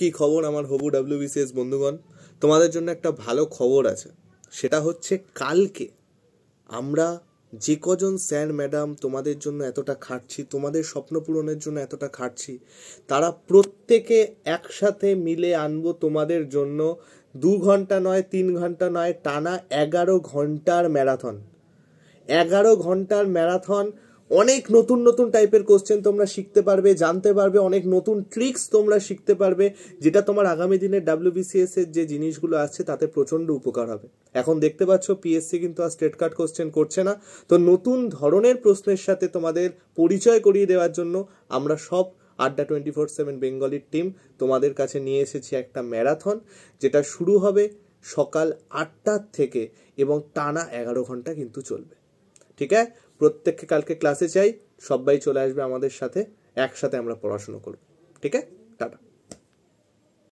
কি খবর আমার হবু ডাব্লিউবিসিএস বন্ধুগণ তোমাদের জন্য একটা ভালো খবর আছে সেটা হচ্ছে কালকে আমরা যে কজন স্যার ম্যাডাম তোমাদের জন্য এতটা খাটছি তোমাদের স্বপ্ন পূরণের জন্য এতটা খাটছি তারা প্রত্যেকে একসাথে মিলে আনবো তোমাদের জন্য দু ঘন্টা নয় তিন ঘন্টা নয় টানা এগারো ঘন্টার ম্যারাথন এগারো ঘন্টার ম্যারাথন অনেক নতুন নতুন টাইপের কোশ্চেন তোমরা শিখতে পারবে জানতে পারবে অনেক নতুন ট্রিক্স তোমরা শিখতে পারবে যেটা তোমার আগামী দিনে ডাব্লিউবিসিএস এর যে জিনিসগুলো আছে তাতে প্রচণ্ড উপকার হবে এখন দেখতে পাচ্ছ পিএসসি কিন্তু আর স্টেট কার্ড কোশ্চেন করছে না তো নতুন ধরনের প্রশ্নের সাথে তোমাদের পরিচয় করিয়ে দেওয়ার জন্য আমরা সব আড্ডা টোয়েন্টি ফোর সেভেন বেঙ্গলির টিম তোমাদের কাছে নিয়ে এসেছি একটা ম্যারাথন যেটা শুরু হবে সকাল আটটার থেকে এবং টানা এগারো ঘন্টা কিন্তু চলবে ঠিক আছে প্রত্যেককে কালকে ক্লাসে চাই সবাই চলে আসবে আমাদের সাথে একসাথে আমরা পড়াশুনো করব ঠিক আছে টাটা